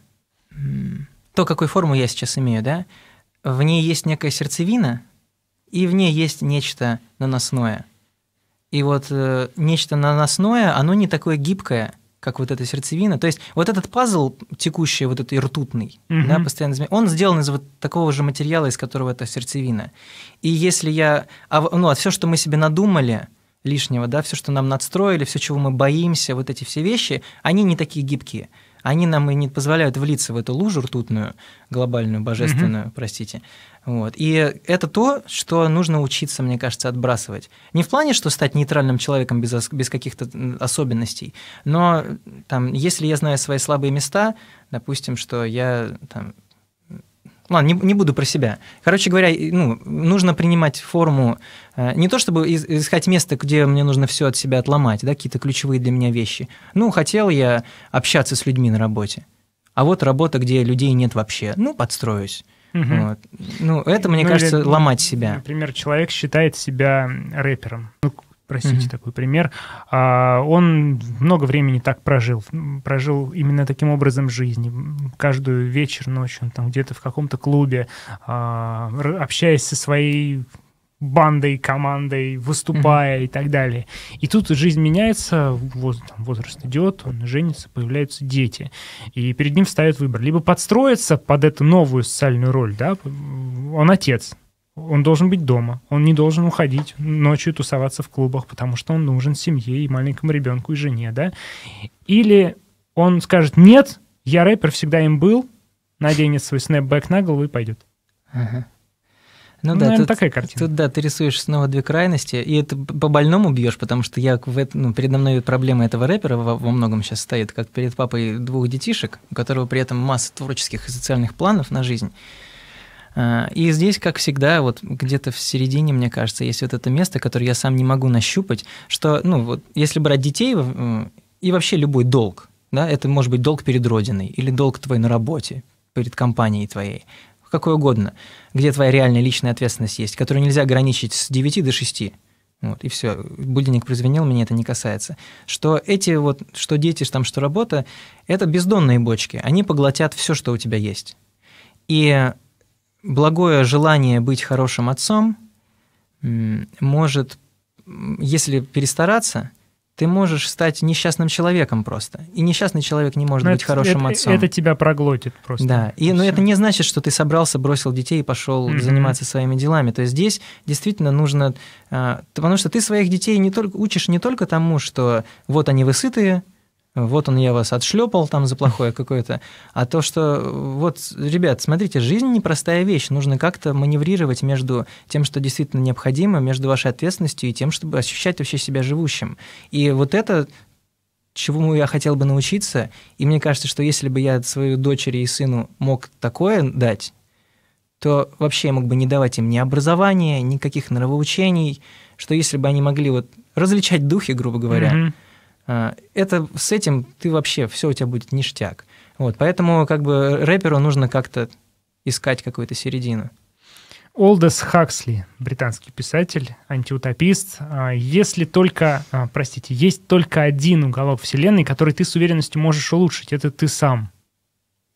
то, какую форму я сейчас имею, да, в ней есть некая сердцевина, и в ней есть нечто наносное. И вот э, нечто наносное, оно не такое гибкое, как вот эта сердцевина. То есть вот этот пазл текущий, вот этот ртутный, угу. Mm -hmm. да, постоянно, он сделан из вот такого же материала, из которого эта сердцевина. И если я, а, ну, а все, что мы себе надумали лишнего, да, все, что нам надстроили, все, чего мы боимся, вот эти все вещи, они не такие гибкие они нам и не позволяют влиться в эту лужу ртутную, глобальную, божественную, mm-hmm. простите. Вот. И это то, что нужно учиться, мне кажется, отбрасывать. Не в плане, что стать нейтральным человеком без, без каких-то особенностей, но там, если я знаю свои слабые места, допустим, что я там, ну, ладно, не, не буду про себя. Короче говоря, ну, нужно принимать форму э, не то чтобы искать место, где мне нужно все от себя отломать, да, какие-то ключевые для меня вещи. Ну, хотел я общаться с людьми на работе. А вот работа, где людей нет вообще. Ну, подстроюсь. Угу. Вот. Ну, это, мне ну, кажется, или, ломать себя. Например, человек считает себя рэпером. Ну, простите, mm-hmm. такой пример, а, он много времени так прожил, прожил именно таким образом жизни. Каждую вечер, ночь он там где-то в каком-то клубе, а, общаясь со своей бандой, командой, выступая mm-hmm. и так далее. И тут жизнь меняется, воз, там, возраст идет, он женится, появляются дети. И перед ним встает выбор. Либо подстроиться под эту новую социальную роль, да, он отец, он должен быть дома, он не должен уходить ночью тусоваться в клубах, потому что он нужен семье и маленькому ребенку и жене, да? Или он скажет, нет, я рэпер, всегда им был, наденет свой снэпбэк на голову и пойдет. Ну, ну да, наверное, тут, такая картина. Тут, да, ты рисуешь снова две крайности, и это по больному бьешь, потому что я в это, ну, передо мной проблема этого рэпера во, во многом сейчас стоит, как перед папой двух детишек, у которого при этом масса творческих и социальных планов на жизнь. А, и здесь, как всегда, вот где-то в середине, мне кажется, есть вот это место, которое я сам не могу нащупать, что, ну, вот если брать детей и вообще любой долг, да, это может быть долг перед Родиной или долг твой на работе, перед компанией твоей, какой угодно, где твоя реальная личная ответственность есть, которую нельзя ограничить с 9 до 6. Вот, и все, будильник прозвенел, меня это не касается. Что эти вот, что дети, там, что работа, это бездонные бочки. Они поглотят все, что у тебя есть. И благое желание быть хорошим отцом может, если перестараться, ты можешь стать несчастным человеком просто. И несчастный человек не может Но ну, быть это, хорошим это, отцом. Это тебя проглотит просто. Да. И, но Все. это не значит, что ты собрался, бросил детей и пошел mm-hmm. заниматься своими делами. То есть здесь действительно нужно... А, потому что ты своих детей не только, учишь не только тому, что вот они высытые вот он, я вас отшлепал там за плохое какое-то, а то, что вот, ребят, смотрите, жизнь непростая вещь, нужно как-то маневрировать между тем, что действительно необходимо, между вашей ответственностью и тем, чтобы ощущать вообще себя живущим. И вот это чему я хотел бы научиться, и мне кажется, что если бы я своей дочери и сыну мог такое дать, то вообще я мог бы не давать им ни образования, никаких нравоучений, что если бы они могли вот различать духи, грубо говоря, mm-hmm а, это с этим ты вообще, все у тебя будет ништяк. Вот, поэтому как бы рэперу нужно как-то искать какую-то середину. Олдес Хаксли, британский писатель, антиутопист. А, если только, а, простите, есть только один уголок Вселенной, который ты с уверенностью можешь улучшить, это ты сам,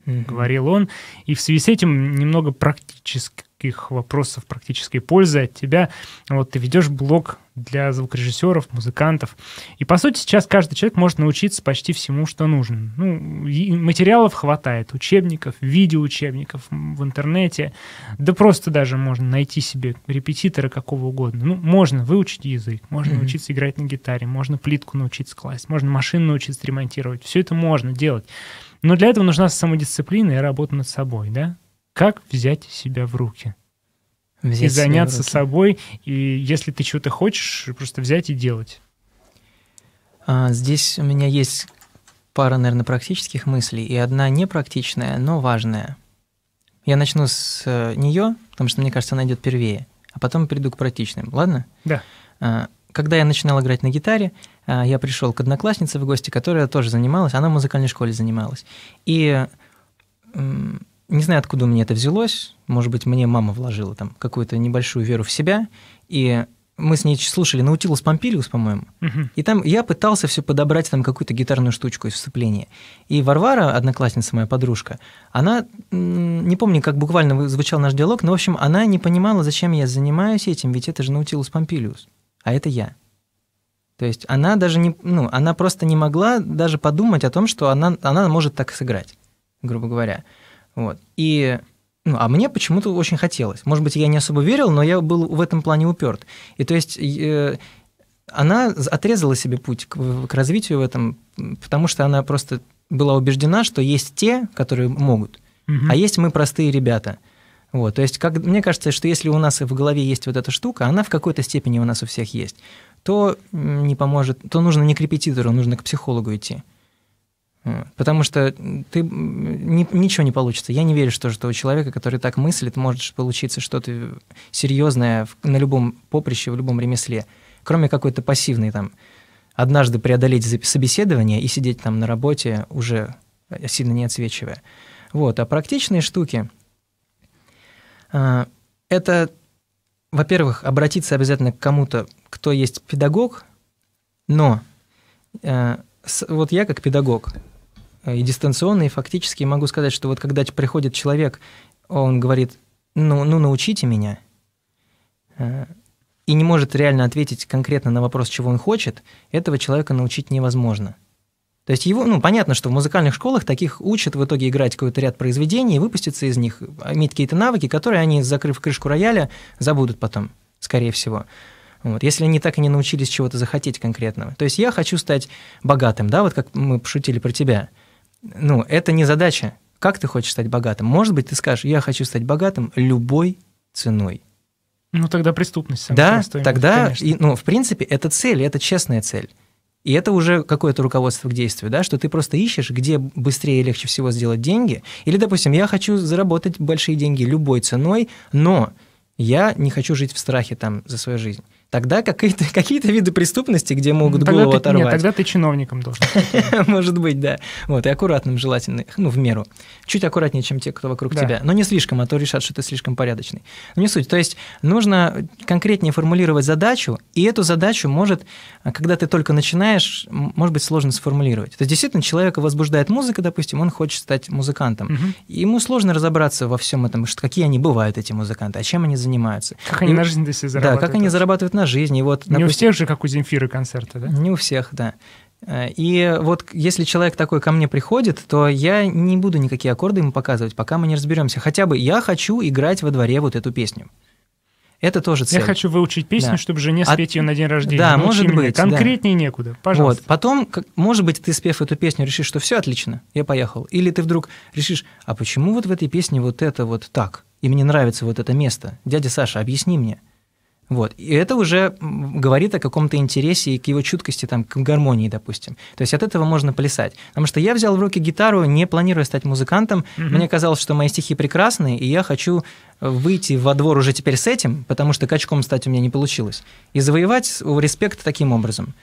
mm-hmm. говорил он. И в связи с этим немного практически никаких вопросов практической пользы от тебя. Вот ты ведешь блог для звукорежиссеров, музыкантов. И, по сути, сейчас каждый человек может научиться почти всему, что нужно. Ну, материалов хватает, учебников, видеоучебников в интернете. Да просто даже можно найти себе репетитора какого угодно. Ну, можно выучить язык, можно mm-hmm. научиться играть на гитаре, можно плитку научиться класть, можно машину научиться ремонтировать. Все это можно делать. Но для этого нужна самодисциплина и работа над собой, да? Как взять себя в руки? Взять и заняться собой, и если ты чего-то хочешь, просто взять и делать. А, здесь у меня есть пара, наверное, практических мыслей, и одна непрактичная, но важная. Я начну с э, нее, потому что, мне кажется, она идет первее, а потом перейду к практичным, ладно? Да. А, когда я начинал играть на гитаре, а, я пришел к однокласснице в гости, которая тоже занималась, она в музыкальной школе занималась. И не знаю, откуда у меня это взялось. Может быть, мне мама вложила там какую-то небольшую веру в себя. И мы с ней слушали Наутилус Помпилиус, по-моему. Угу. И там я пытался все подобрать там какую-то гитарную штучку из вступления. И Варвара, одноклассница моя подружка, она, не помню, как буквально звучал наш диалог, но, в общем, она не понимала, зачем я занимаюсь этим, ведь это же Наутилус Помпилиус, а это я. То есть она даже не, ну, она просто не могла даже подумать о том, что она, она может так сыграть, грубо говоря. Вот. И ну, а мне почему-то очень хотелось. Может быть, я не особо верил, но я был в этом плане уперт. И то есть э, она отрезала себе путь к, к развитию в этом, потому что она просто была убеждена, что есть те, которые могут, угу. а есть мы простые ребята. Вот, то есть, как, мне кажется, что если у нас в голове есть вот эта штука, она в какой-то степени у нас у всех есть, то не поможет, то нужно не к репетитору, нужно к психологу идти. Потому что ты ни, ничего не получится. Я не верю, что, что у человека, который так мыслит, может получиться что-то серьезное на любом поприще, в любом ремесле, кроме какой-то пассивной там однажды преодолеть собеседование и сидеть там на работе уже э, сильно не отсвечивая. Вот. А практичные штуки а, – это, во-первых, обратиться обязательно к кому-то, кто есть педагог, но э, вот я как педагог Э, и дистанционно, и фактически. могу сказать, что вот когда приходит человек, он говорит, ну, ну научите меня, э, и не может реально ответить конкретно на вопрос, чего он хочет, этого человека научить невозможно. То есть его, ну, понятно, что в музыкальных школах таких учат в итоге играть какой-то ряд произведений выпуститься из них, а, иметь какие-то навыки, которые они, закрыв крышку рояля, забудут потом, скорее всего. Вот, если они так и не научились чего-то захотеть конкретного. То есть я хочу стать богатым, да, вот как мы пошутили про тебя ну, это не задача. Как ты хочешь стать богатым? Может быть, ты скажешь, я хочу стать богатым любой ценой. Ну, тогда преступность. Да, тогда, и, ну, в принципе, это цель, это честная цель. И это уже какое-то руководство к действию, да, что ты просто ищешь, где быстрее и легче всего сделать деньги. Или, допустим, я хочу заработать большие деньги любой ценой, но я не хочу жить в страхе там за свою жизнь. Тогда какие-то *laughs* какие виды преступности, где могут тогда голову ты, оторвать. Нет, тогда ты чиновником должен. *laughs* Может быть, да. Вот, и аккуратным желательно, ну, в меру. Чуть аккуратнее, чем те, кто вокруг тебя. Но не слишком, а то решат, что ты слишком порядочный. Но не суть. То есть нужно конкретнее формулировать задачу, и эту задачу может, когда ты только начинаешь, может быть сложно сформулировать. То есть действительно человека возбуждает музыка, допустим, он хочет стать музыкантом. ему сложно разобраться во всем этом, что, какие они бывают, эти музыканты, а чем они занимаются. Как они на жизнь здесь зарабатывают. Да, как они зарабатывают на жизнь. И вот, допустим, не у всех же, как у Земфиры, концерты, да? Не у всех, да. Э, и вот если человек такой ко мне приходит, то я не буду никакие аккорды ему показывать, пока мы не разберемся. Хотя бы я хочу играть во дворе вот эту песню. Это тоже цель. Я хочу выучить песню, да. чтобы жене спеть От... ее на день рождения. Да, Научи может меня. быть. Конкретнее да. некуда. Пожалуйста. Вот. Потом, как, может быть, ты, спев эту песню, решишь, что все отлично, я поехал. Или ты вдруг решишь, а почему вот в этой песне вот это вот так? И мне нравится вот это место. Дядя Саша, объясни мне. Вот. И это уже говорит о каком-то интересе и к его чуткости, там, к гармонии, допустим. То есть от этого можно плясать. Потому что я взял в руки гитару, не планируя стать музыкантом. mm Мне казалось, что мои стихи прекрасны, и я хочу э, выйти во двор уже теперь с этим, потому что качком стать у меня не получилось. И завоевать респект таким образом.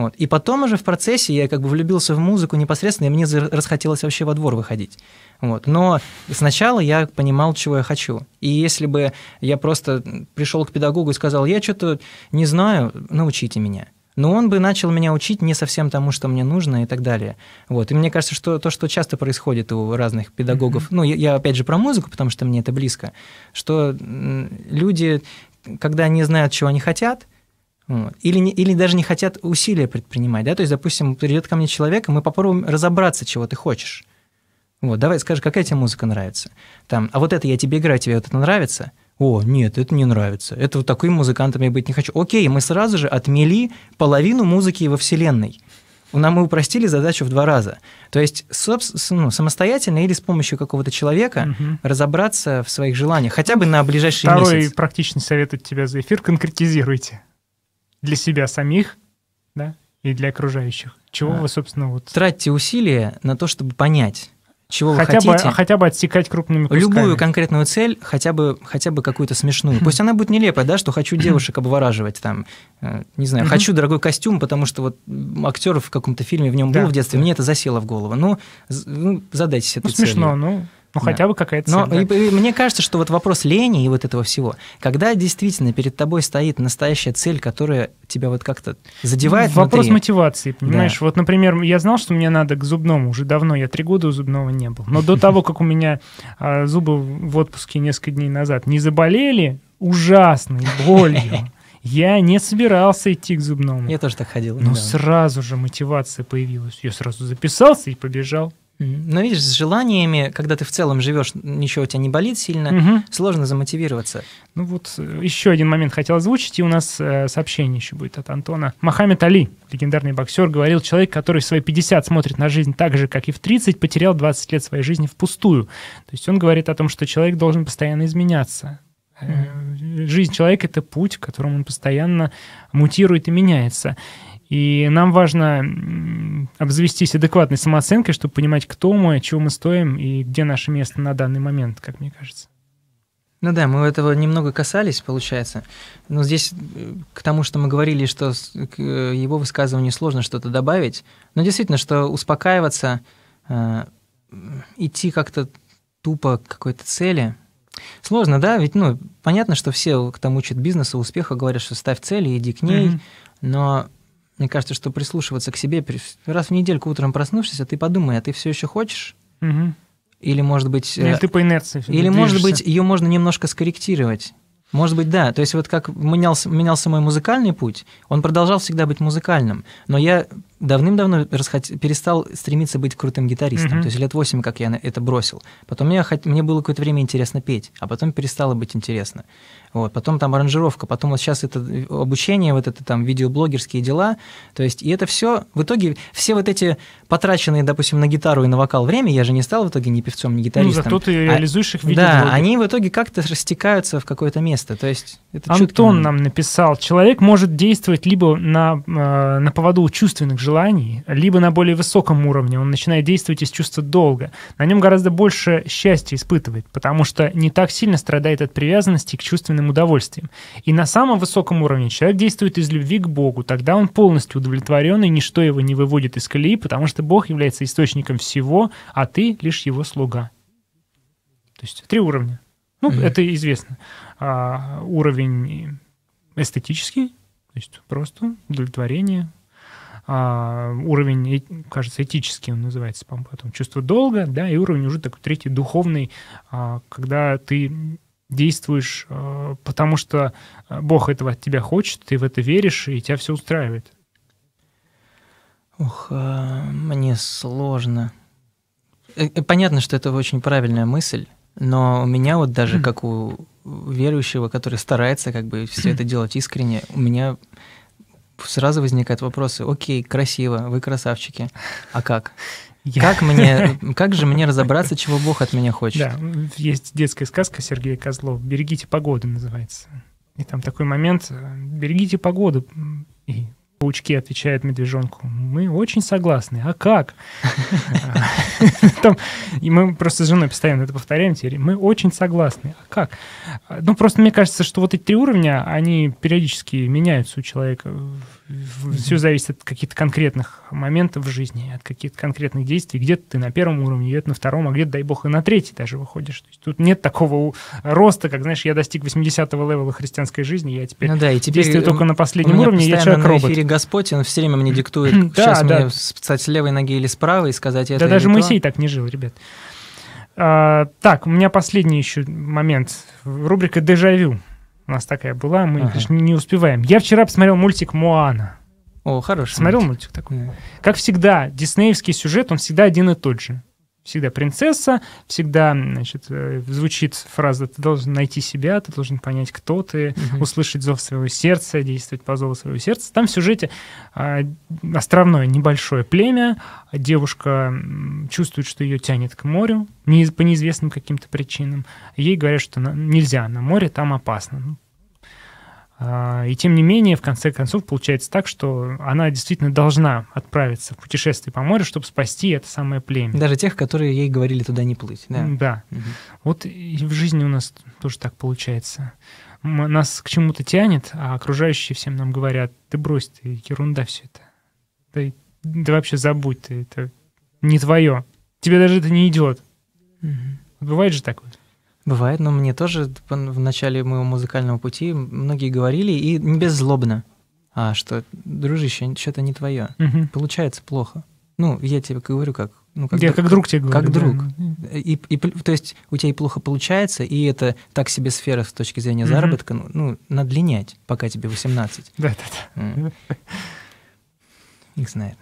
Вот. И потом уже в процессе я как бы влюбился в музыку непосредственно, и мне расхотелось вообще во двор выходить. Вот. Но сначала я понимал, чего я хочу. И если бы я просто пришел к педагогу и сказал, я что-то не знаю, научите меня. Но он бы начал меня учить не совсем тому, что мне нужно и так далее. Вот. И мне кажется, что то, что часто происходит у разных педагогов, mm-hmm. ну, я, я опять же про музыку, потому что мне это близко, что люди, когда не знают, чего они хотят, или, не, или даже не хотят усилия предпринимать. Да? То есть, допустим, придет ко мне человек, и мы попробуем разобраться, чего ты хочешь. Вот, давай скажи, какая тебе музыка нравится. Там, а вот это я тебе играю, тебе вот это нравится? О, нет, это не нравится. Это вот такой музыкантом я быть не хочу. Окей, мы сразу же отмели половину музыки во Вселенной. Нам мы упростили задачу в два раза. То есть ну, самостоятельно или с помощью какого-то человека угу. разобраться в своих желаниях, хотя бы на ближайшие Второй месяц. Второй практичный совет от тебя за эфир – конкретизируйте для себя самих, да, и для окружающих. Чего а, вы, собственно, вот... Тратьте усилия на то, чтобы понять, чего хотя вы хотите. Бы, хотя бы отсекать крупными кусками. Любую конкретную цель, хотя бы, хотя бы какую-то смешную. *laughs* Пусть она будет нелепая, да, что хочу девушек обвораживать, там, э, не знаю, хочу дорогой костюм, потому что вот актер в каком-то фильме в нем был в детстве, мне это засело в голову. Ну, ну задайте себе эту ну, цель. смешно, ну... Ну, да. хотя бы какая-то Но да. и, и, мне кажется, что вот вопрос лени и вот этого всего, когда действительно перед тобой стоит настоящая цель, которая тебя вот как-то задевает Вопрос внутри. мотивации, понимаешь? Да. Вот, например, я знал, что мне надо к зубному уже давно, я три года у зубного не был. Но до *laughs* того, как у меня а, зубы в отпуске несколько дней назад не заболели ужасной болью, *laughs* я не собирался идти к зубному. Я тоже так ходил. Но сразу же мотивация появилась. Я сразу записался и побежал. Но видишь, с желаниями, когда ты в целом живешь, ничего у тебя не болит сильно, угу. сложно замотивироваться. Ну вот э, еще один момент хотел озвучить, и у нас э, сообщение еще будет от Антона. Мохаммед Али, легендарный боксер, говорил, человек, который в свои 50 смотрит на жизнь так же, как и в 30, потерял 20 лет своей жизни впустую. То есть он говорит о том, что человек должен постоянно изменяться. Угу. Жизнь человека — это путь, к которому он постоянно мутирует и меняется. И нам важно обзавестись адекватной самооценкой, чтобы понимать, кто мы, чего мы стоим и где наше место на данный момент, как мне кажется. Ну да, мы этого немного касались, получается. Но здесь э, к тому, что мы говорили, что к э, его высказыванию сложно что-то добавить. Но действительно, что успокаиваться, э, идти как-то тупо к какой-то цели. Сложно, да? Ведь, ну, понятно, что все, кто учит бизнеса, успеха, говорят, что ставь цели, иди к ней. Mm-hmm. Но мне кажется, что прислушиваться к себе раз в недельку утром проснувшись, а ты подумай, а ты все еще хочешь? Угу. Или может быть. Или э, ты по инерции. Или движешься. может быть ее можно немножко скорректировать. Может быть, да. То есть вот как менялся, менялся мой музыкальный путь, он продолжал всегда быть музыкальным, но я давным-давно расхот... перестал стремиться быть крутым гитаристом. mm То есть лет 8, как я это бросил. Потом я хот... мне было какое-то время интересно петь, а потом перестало быть интересно. Вот. Потом там аранжировка, потом вот сейчас это обучение, вот это там видеоблогерские дела. То есть и это все, в итоге все вот эти потраченные, допустим, на гитару и на вокал время, я же не стал в итоге ни певцом, ни ну, гитаристом. Ну, зато ты а реализуешь их в Да, они в итоге как-то растекаются в какое-то место. То есть это Антон чутко... нам написал, человек может действовать либо на, э, на поводу чувственных желаний, желаний, либо на более высоком уровне он начинает действовать из чувства долга. На нем гораздо больше счастья испытывает, потому что не так сильно страдает от привязанности к чувственным удовольствиям. И на самом высоком уровне человек действует из любви к Богу, тогда он полностью удовлетворен, и ничто его не выводит из колеи, потому что Бог является источником всего, а ты лишь его слуга. То есть три уровня. Ну, mm-hmm. это известно. А, уровень эстетический, то есть просто удовлетворение, а, уровень, кажется, этический он называется, по-моему, потом чувство долга, да, и уровень уже такой третий духовный, а, когда ты действуешь, а, потому что а, Бог этого от тебя хочет, ты в это веришь, и тебя все устраивает. Ух, а, мне сложно. Э, э, понятно, что это очень правильная мысль, но у меня вот даже как у верующего, который старается как бы все это делать искренне, у меня сразу возникают вопросы. Окей, красиво, вы красавчики. А как? *laughs* Я... Как, мне, как же мне разобраться, чего Бог от меня хочет? Да, есть детская сказка Сергея Козлова «Берегите погоду» называется. И там такой момент «Берегите погоду». И паучки, отвечает медвежонку. Мы очень согласны. А как? И мы просто с женой постоянно это повторяем теперь. Мы очень согласны. А как? Ну, просто мне кажется, что вот эти три уровня, они периодически меняются у человека mm Все зависит от каких-то конкретных моментов в жизни, от каких-то конкретных действий. Где-то ты на первом уровне, где-то на втором, а где-то, дай бог, и на третий даже выходишь. То есть тут нет такого роста, как, знаешь, я достиг 80-го левела христианской жизни, я теперь, ну, да, и теперь действую только на последнем уровне, я человек-робот. на эфире Господь, он все время мне диктует, да, *clears throat* сейчас да. мне встать с левой ноги или с правой и сказать это Да даже Моисей так не жил, ребят. А, так, у меня последний еще момент. Рубрика «Дежавю». У нас такая была, мы ага. конечно, не успеваем. Я вчера посмотрел мультик «Моана». О, хороший. Смотрел мультик, мультик такой? Да. Как всегда, диснеевский сюжет, он всегда один и тот же всегда принцесса, всегда значит, э, звучит фраза «ты должен найти себя, ты должен понять, кто ты, угу. услышать зов своего сердца, действовать по зову своего сердца». Там в сюжете а, островное небольшое племя, девушка чувствует, что ее тянет к морю по неизвестным каким-то причинам. Ей говорят, что нельзя на море, там опасно ну, а, и тем не менее, в конце концов, получается так, что она действительно должна отправиться в путешествие по морю, чтобы спасти это самое племя. Даже тех, которые ей говорили туда не плыть. Да. да. Угу. Вот и в жизни у нас тоже так получается. Нас к чему-то тянет, а окружающие всем нам говорят, ты брось, ты ерунда все это. Ты, да вообще забудь, ты, это не твое. Тебе даже это не идет. Угу. Бывает же такое? Бывает, но мне тоже в начале моего музыкального пути многие говорили, и не беззлобно, а что, дружище, что-то не твое, угу. получается плохо. Ну, я тебе говорю, как ну, как, я друг, как друг тебе говорю. Как да. друг. И, и, то есть у тебя и плохо получается, и это так себе сфера с точки зрения mm заработка, ну, ну, надо линять, пока тебе 18. *laughs* Да-да-да. Их знает.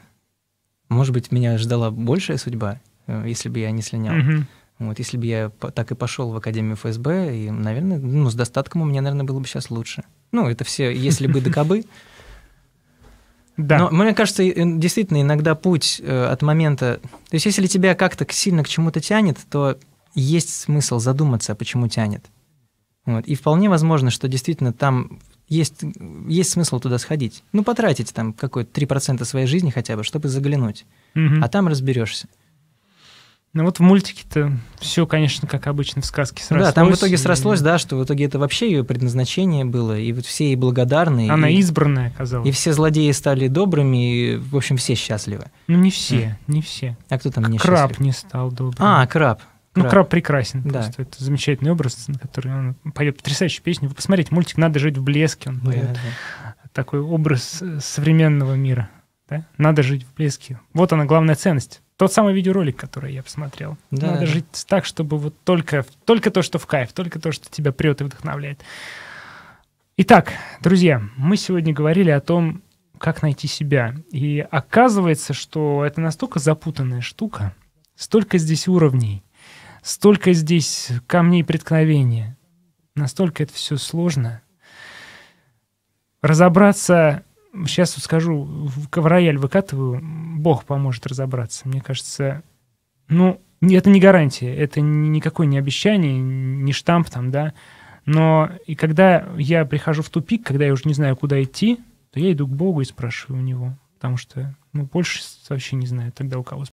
Может быть, меня ждала большая судьба, э, если бы я не слинял. mm вот, если бы я так и пошел в Академию ФСБ, и, наверное, ну, с достатком у меня, наверное, было бы сейчас лучше. Ну, это все, если бы докабы. Да. Но мне кажется, действительно, иногда путь э, от момента... То есть если тебя как-то сильно к чему-то тянет, то есть смысл задуматься, почему тянет. Вот. И вполне возможно, что действительно там есть, есть смысл туда сходить. Ну, потратить там какой то 3% своей жизни хотя бы, чтобы заглянуть. Угу. А там разберешься. Ну вот в мультике-то все, конечно, как обычно в сказке срослось. Да, там в итоге и... срослось, да, что в итоге это вообще ее предназначение было, и вот все ей благодарны. Она и... избранная оказалась. И все злодеи стали добрыми, и, в общем, все счастливы. Ну не все, да. Хм. не все. А кто там не Краб счастлив? не стал добрым. А, краб. Ну, краб, краб прекрасен. Да. Просто это замечательный образ, на который он поет потрясающую песню. Вы посмотрите, мультик «Надо жить в блеске» он поет. Да, да. Такой образ э, современного мира. Да? Надо жить в блеске. Вот она, главная ценность тот самый видеоролик, который я посмотрел. Да. Надо жить так, чтобы вот только, только то, что в кайф, только то, что тебя прет и вдохновляет. Итак, друзья, мы сегодня говорили о том, как найти себя. И оказывается, что это настолько запутанная штука, столько здесь уровней, столько здесь камней преткновения, настолько это все сложно. Разобраться сейчас вот скажу, в, в рояль выкатываю, Бог поможет разобраться. Мне кажется, ну, это не гарантия, это никакое не обещание, не штамп там, да. Но и когда я прихожу в тупик, когда я уже не знаю, куда идти, то я иду к Богу и спрашиваю у него, потому что ну, больше вообще не знаю тогда, у кого